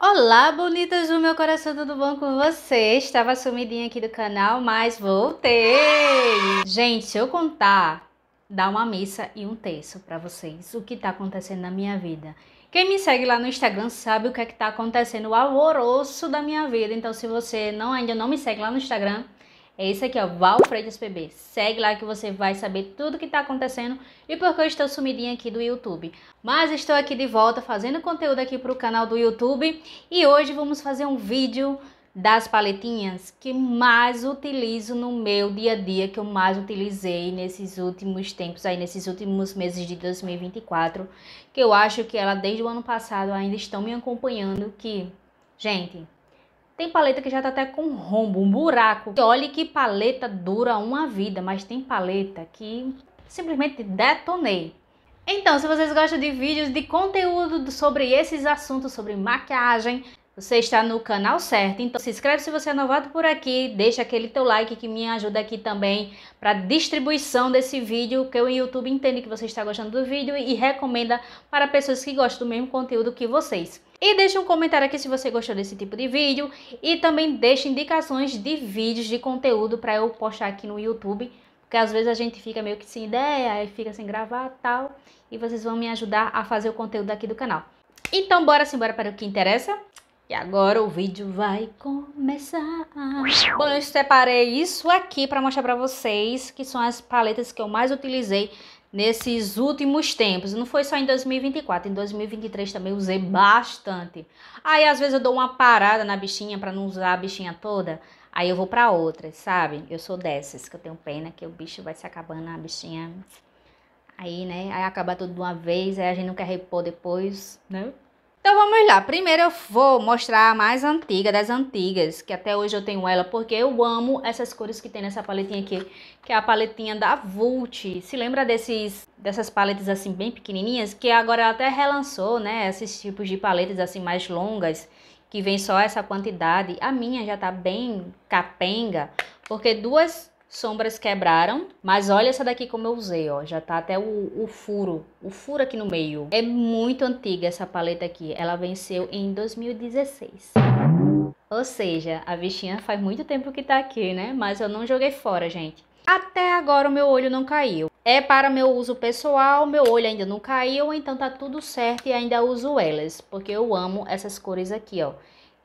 Olá, bonitas do meu coração, tudo bom com vocês? Estava sumidinha aqui do canal, mas voltei! Gente, se eu contar, dá uma missa e um terço para vocês, o que está acontecendo na minha vida. Quem me segue lá no Instagram sabe o que é que tá acontecendo, o alvoroço da minha vida. Então, se você não ainda não me segue lá no Instagram, é esse aqui, ó, Val Freitas PB. Segue lá que você vai saber tudo o que está acontecendo e por que eu estou sumidinha aqui do YouTube. Mas estou aqui de volta fazendo conteúdo aqui para o canal do YouTube e hoje vamos fazer um vídeo das paletinhas que mais utilizo no meu dia a dia, que eu mais utilizei nesses últimos tempos aí, nesses últimos meses de 2024, que eu acho que ela desde o ano passado ainda estão me acompanhando que, gente, tem paleta que já tá até com rombo, um buraco. E olhe que paleta dura uma vida, mas tem paleta que simplesmente detonei. Então, se vocês gostam de vídeos de conteúdo sobre esses assuntos, sobre maquiagem, você está no canal certo. Então, se inscreve se você é novato por aqui, deixa aquele teu like que me ajuda aqui também para distribuição desse vídeo, que o YouTube entende que você está gostando do vídeo e recomenda para pessoas que gostam do mesmo conteúdo que vocês. E deixe um comentário aqui se você gostou desse tipo de vídeo e também deixe indicações de vídeos de conteúdo para eu postar aqui no YouTube, porque às vezes a gente fica meio que sem ideia, aí fica sem gravar tal, e vocês vão me ajudar a fazer o conteúdo aqui do canal. Então bora sim, bora para o que interessa. E agora o vídeo vai começar. Bom, eu separei isso aqui para mostrar para vocês, que são as paletas que eu mais utilizei nesses últimos tempos. Não foi só em 2024, em 2023 também usei bastante. Aí às vezes eu dou uma parada na bichinha para não usar a bichinha toda, aí eu vou para outras, sabe? Eu sou dessas que eu tenho pena que o bicho vai se acabando, a bichinha aí, né? Aí acaba tudo de uma vez, aí a gente não quer repor depois, né? Então vamos lá, primeiro eu vou mostrar a mais antiga das antigas, que até hoje eu tenho ela, porque eu amo essas cores que tem nessa paletinha aqui, que é a paletinha da Vult. Se lembra desses, dessas paletas assim bem pequenininhas, que agora ela até relançou, né, esses tipos de paletas assim mais longas, que vem só essa quantidade. A minha já tá bem capenga, porque duas sombras quebraram, mas olha essa daqui como eu usei, ó, já tá até o, o, furo, o furo aqui no meio. É muito antiga essa paleta aqui, ela venceu em 2016. Ou seja, a bichinha faz muito tempo que tá aqui, né? Mas eu não joguei fora, gente. Até agora o meu olho não caiu. É para meu uso pessoal, meu olho ainda não caiu, então tá tudo certo e ainda uso elas, porque eu amo essas cores aqui, ó.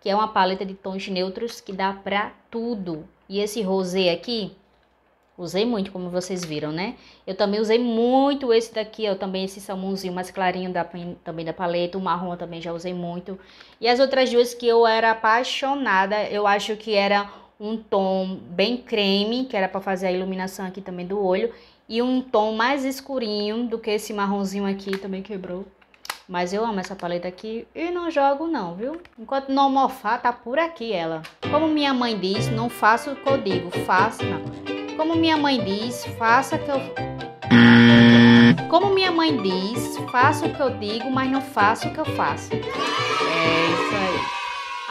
Que é uma paleta de tons neutros que dá pra tudo. E esse rosé aqui, Usei muito, como vocês viram, né? Eu também usei muito esse daqui, ó, também esse salmãozinho mais clarinho da, também da paleta, o marrom também já usei muito. E as outras duas que eu era apaixonada, eu acho que era um tom bem creme, que era para fazer a iluminação aqui também do olho, e um tom mais escurinho do que esse marronzinho aqui, também quebrou. Mas eu amo essa paleta aqui e não jogo não, viu? Enquanto não mofar, tá por aqui ela. Como minha mãe diz, não faço o que eu digo, faça. Como minha mãe diz, faça que eu. Como minha mãe diz, faça o que eu digo, mas não faça o que eu faço. É isso aí.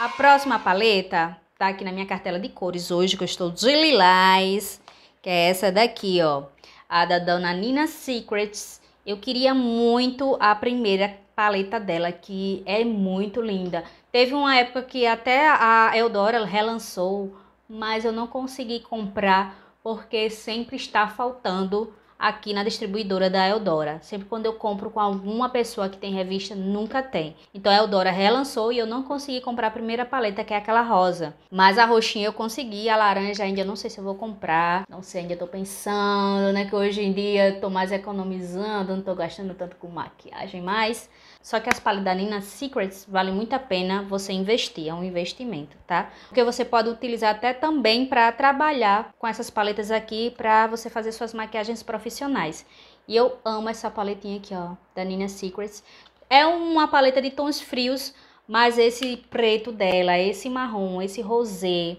A próxima paleta tá aqui na minha cartela de cores hoje, que eu estou de lilás, que é essa daqui, ó. A da Dona Nina Secrets. Eu queria muito a primeira paleta dela, que é muito linda. Teve uma época que até a Eldora relançou, mas eu não consegui comprar porque sempre está faltando aqui na distribuidora da Eldora. Sempre quando eu compro com alguma pessoa que tem revista, nunca tem. Então a Eldora relançou e eu não consegui comprar a primeira paleta, que é aquela rosa. Mas a roxinha eu consegui, a laranja ainda não sei se eu vou comprar. Não sei, ainda tô pensando, né? Que hoje em dia eu tô mais economizando, não tô gastando tanto com maquiagem mais. Só que as paletas da Nina Secrets vale muito a pena você investir, é um investimento, tá? Porque você pode utilizar até também para trabalhar com essas paletas aqui para você fazer suas maquiagens profissionais profissionais. E eu amo essa paletinha aqui, ó, da Nina Secrets. É uma paleta de tons frios, mas esse preto dela, esse marrom, esse rosé,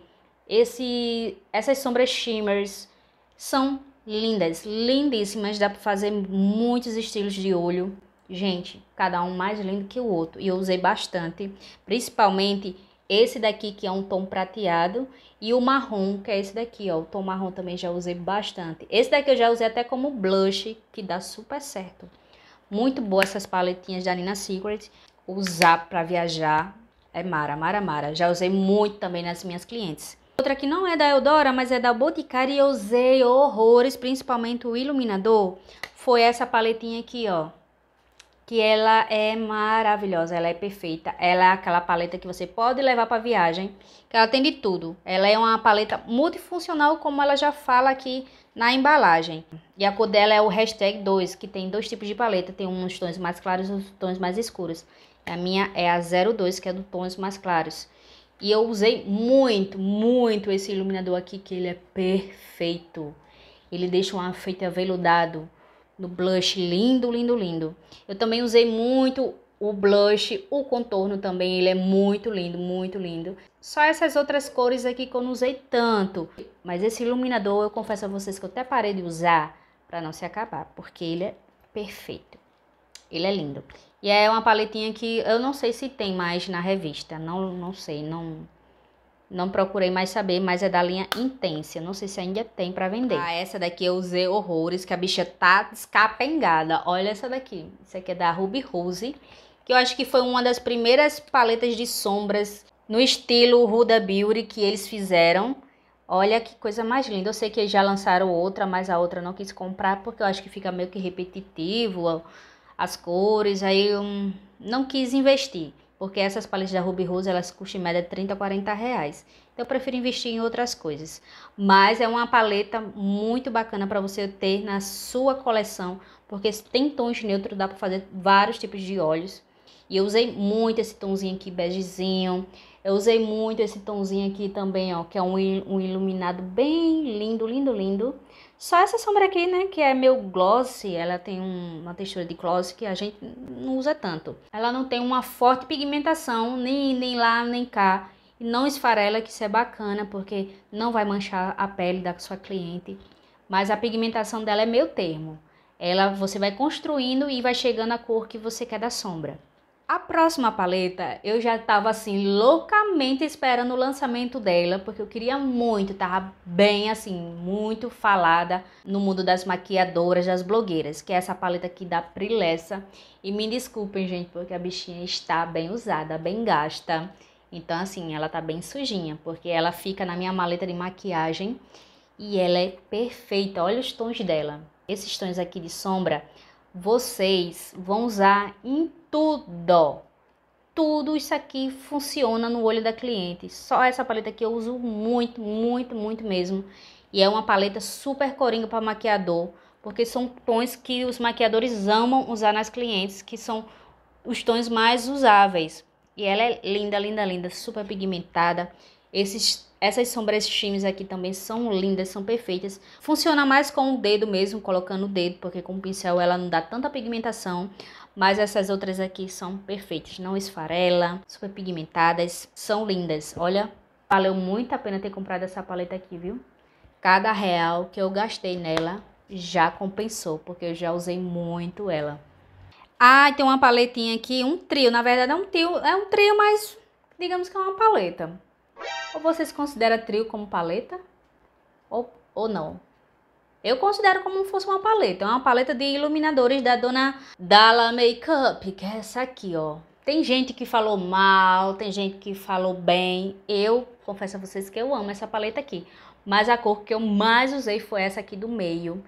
esse, essas sombras shimmers são lindas, lindíssimas. Dá pra fazer muitos estilos de olho. Gente, cada um mais lindo que o outro. E eu usei bastante, principalmente esse daqui que é um tom prateado e o marrom, que é esse daqui, ó. O tom marrom também já usei bastante. Esse daqui eu já usei até como blush, que dá super certo. Muito boa essas paletinhas da Nina Secret. Usar para viajar é mara, mara, mara. Já usei muito também nas minhas clientes. Outra que não é da Eudora, mas é da Boticário e eu usei horrores, principalmente o iluminador. Foi essa paletinha aqui, ó que ela é maravilhosa, ela é perfeita. Ela é aquela paleta que você pode levar para viagem, que ela tem de tudo. Ela é uma paleta multifuncional, como ela já fala aqui na embalagem. E a cor dela é o hashtag 2, que tem dois tipos de paleta, tem uns tons mais claros e uns tons mais escuros. A minha é a 02, que é do tons mais claros. E eu usei muito, muito esse iluminador aqui, que ele é perfeito. Ele deixa um efeito aveludado no blush lindo, lindo, lindo. Eu também usei muito o blush, o contorno também, ele é muito lindo, muito lindo. Só essas outras cores aqui que eu não usei tanto. Mas esse iluminador, eu confesso a vocês que eu até parei de usar para não se acabar, porque ele é perfeito. Ele é lindo. E é uma paletinha que eu não sei se tem mais na revista, não, não sei, não não procurei mais saber, mas é da linha Intense. Não sei se ainda tem para vender. Ah, essa daqui eu usei horrores, que a bicha tá escapengada. Olha essa daqui. Isso aqui é da Ruby Rose, que eu acho que foi uma das primeiras paletas de sombras no estilo Huda Beauty que eles fizeram. Olha que coisa mais linda. Eu sei que já lançaram outra, mas a outra não quis comprar porque eu acho que fica meio que repetitivo as cores. Aí eu não quis investir porque essas paletes da Ruby Rose elas custam em média 30 a 40 reais. Então eu prefiro investir em outras coisas. Mas é uma paleta muito bacana para você ter na sua coleção, porque tem tons neutros, dá para fazer vários tipos de olhos E eu usei muito esse tonzinho aqui, begezinho. Eu usei muito esse tonzinho aqui também, ó, que é um, um iluminado bem lindo, lindo, lindo. Só essa sombra aqui, né, que é meu gloss, ela tem um, uma textura de gloss que a gente não usa tanto. Ela não tem uma forte pigmentação, nem, nem lá, nem cá. E não esfarela, que isso é bacana, porque não vai manchar a pele da sua cliente. Mas a pigmentação dela é meio termo. Ela, você vai construindo e vai chegando a cor que você quer da sombra. A próxima paleta, eu já estava assim loucamente esperando o lançamento dela, porque eu queria muito, tava bem assim, muito falada no mundo das maquiadoras, das blogueiras, que é essa paleta aqui da Prilessa. E me desculpem, gente, porque a bichinha está bem usada, bem gasta. Então assim, ela tá bem sujinha, porque ela fica na minha maleta de maquiagem e ela é perfeita. Olha os tons dela. Esses tons aqui de sombra vocês vão usar em tudo. Tudo isso aqui funciona no olho da cliente. Só essa paleta que eu uso muito, muito, muito mesmo. E é uma paleta super coringa para maquiador, porque são tons que os maquiadores amam usar nas clientes, que são os tons mais usáveis. E ela é linda, linda, linda, super pigmentada. Esses essas sombras times aqui também são lindas, são perfeitas. Funciona mais com o dedo mesmo, colocando o dedo, porque com o pincel ela não dá tanta pigmentação. Mas essas outras aqui são perfeitas, não esfarela, super pigmentadas, são lindas. Olha, valeu muito a pena ter comprado essa paleta aqui, viu? Cada real que eu gastei nela já compensou, porque eu já usei muito ela. Ah, tem uma paletinha aqui, um trio, na verdade é um trio, é um trio, mas digamos que é uma paleta. Ou vocês consideram trio como paleta? Ou, ou não? Eu considero como se fosse uma paleta. É uma paleta de iluminadores da dona Dala Makeup, que é essa aqui, ó. Tem gente que falou mal, tem gente que falou bem. Eu confesso a vocês que eu amo essa paleta aqui. Mas a cor que eu mais usei foi essa aqui do meio.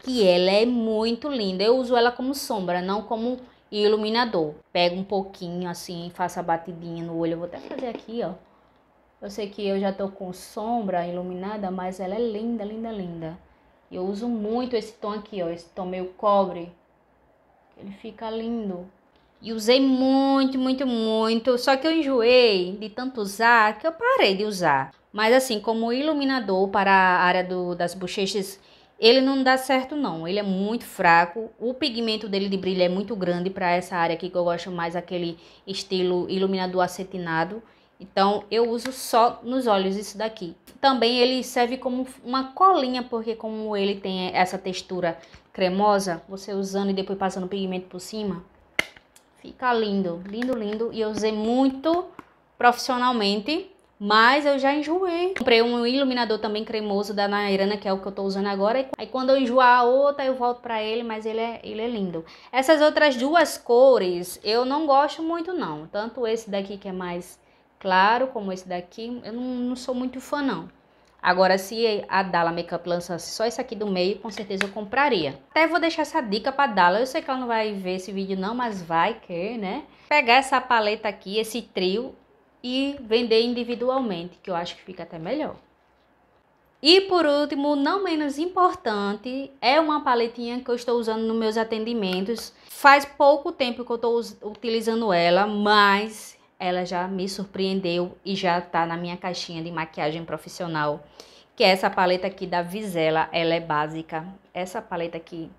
Que ela é muito linda. Eu uso ela como sombra, não como iluminador. Pego um pouquinho assim, faço a batidinha no olho. Eu vou até fazer aqui, ó. Eu sei que eu já tô com sombra iluminada, mas ela é linda, linda, linda. Eu uso muito esse tom aqui, ó, esse tom meio cobre. Ele fica lindo. E usei muito, muito, muito. Só que eu enjoei de tanto usar que eu parei de usar. Mas assim, como iluminador para a área do, das bochechas, ele não dá certo não. Ele é muito fraco. O pigmento dele de brilho é muito grande para essa área aqui que eu gosto mais aquele estilo iluminador acetinado. Então eu uso só nos olhos isso daqui. Também ele serve como uma colinha, porque como ele tem essa textura cremosa, você usando e depois passando pigmento por cima, fica lindo, lindo, lindo. E eu usei muito profissionalmente, mas eu já enjoei. Comprei um iluminador também cremoso da Nairana, que é o que eu tô usando agora. Aí quando eu enjoar a outra, eu volto pra ele, mas ele é, ele é lindo. Essas outras duas cores, eu não gosto muito não. Tanto esse daqui que é mais claro, como esse daqui, eu não, não sou muito fã, não. Agora, se a Dala Makeup lançasse só esse aqui do meio, com certeza eu compraria. Até vou deixar essa dica pra Dala. Eu sei que ela não vai ver esse vídeo não, mas vai que, né? Pegar essa paleta aqui, esse trio, e vender individualmente, que eu acho que fica até melhor. E por último, não menos importante, é uma paletinha que eu estou usando nos meus atendimentos. Faz pouco tempo que eu estou utilizando ela, mas ela já me surpreendeu e já tá na minha caixinha de maquiagem profissional, que é essa paleta aqui da Visela, ela é básica. Essa paleta aqui,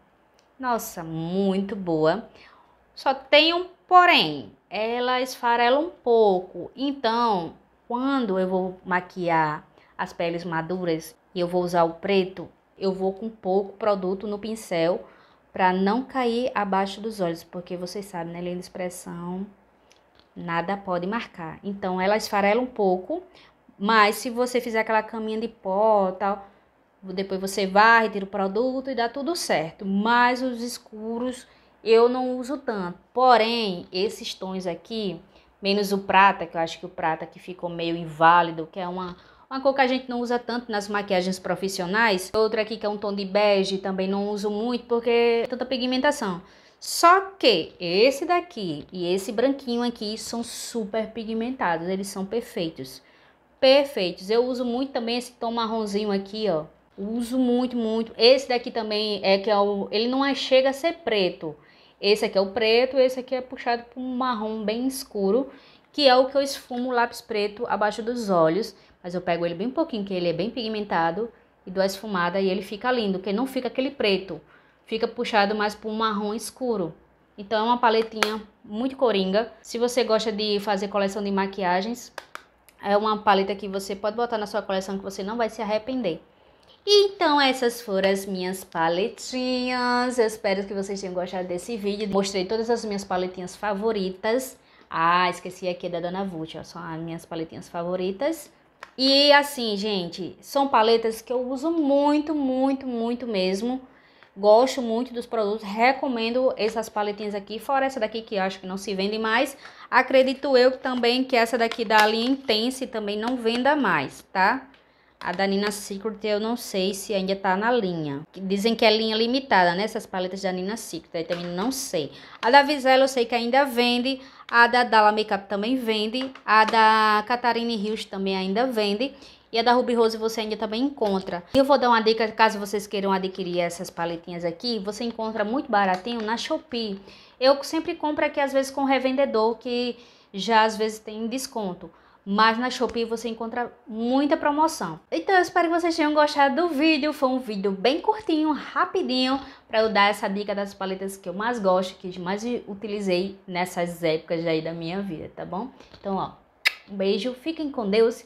nossa, muito boa. Só tem um porém, ela esfarela um pouco. Então, quando eu vou maquiar as peles maduras e eu vou usar o preto, eu vou com pouco produto no pincel para não cair abaixo dos olhos, porque vocês sabem, né, linha de expressão nada pode marcar. Então ela esfarela um pouco, mas se você fizer aquela caminha de pó, tal, depois você vai, tira o produto e dá tudo certo. Mas os escuros eu não uso tanto. Porém, esses tons aqui, menos o prata, que eu acho que o prata que ficou meio inválido, que é uma uma cor que a gente não usa tanto nas maquiagens profissionais. Outra aqui que é um tom de bege, também não uso muito porque é tanta pigmentação. Só que esse daqui e esse branquinho aqui são super pigmentados, eles são perfeitos. Perfeitos. Eu uso muito também esse tom marronzinho aqui, ó. Uso muito, muito. Esse daqui também é que é o... Ele não é, chega a ser preto. Esse aqui é o preto, esse aqui é puxado para um marrom bem escuro, que é o que eu esfumo o lápis preto abaixo dos olhos. Mas eu pego ele bem pouquinho, que ele é bem pigmentado, e dou a esfumada e ele fica lindo, porque não fica aquele preto fica puxado mais para um marrom escuro. Então é uma paletinha muito coringa. Se você gosta de fazer coleção de maquiagens, é uma paleta que você pode botar na sua coleção que você não vai se arrepender. Então essas foram as minhas paletinhas. Eu espero que vocês tenham gostado desse vídeo. Mostrei todas as minhas paletinhas favoritas. Ah, esqueci aqui da Dona Vult, ó, são as minhas paletinhas favoritas. E assim, gente, são paletas que eu uso muito, muito, muito mesmo. Gosto muito dos produtos, recomendo essas paletinhas aqui, fora essa daqui que acho que não se vende mais. Acredito eu também que essa daqui da linha Intense também não venda mais, tá? A da Nina Secret eu não sei se ainda tá na linha. Dizem que é linha limitada, né? Essas paletas da Nina Secret, aí também não sei. A da Visela eu sei que ainda vende. A da Dalla Makeup também vende. A da Catarine Hills também ainda vende. E a da Ruby Rose você ainda também encontra. E eu vou dar uma dica, caso vocês queiram adquirir essas paletinhas aqui, você encontra muito baratinho na Shopee. Eu sempre compro aqui, às vezes, com revendedor, que já às vezes tem desconto mas na Shopee você encontra muita promoção. Então eu espero que vocês tenham gostado do vídeo, foi um vídeo bem curtinho, rapidinho, para eu dar essa dica das paletas que eu mais gosto, que mais utilizei nessas épocas aí da minha vida, tá bom? Então ó, um beijo, fiquem com Deus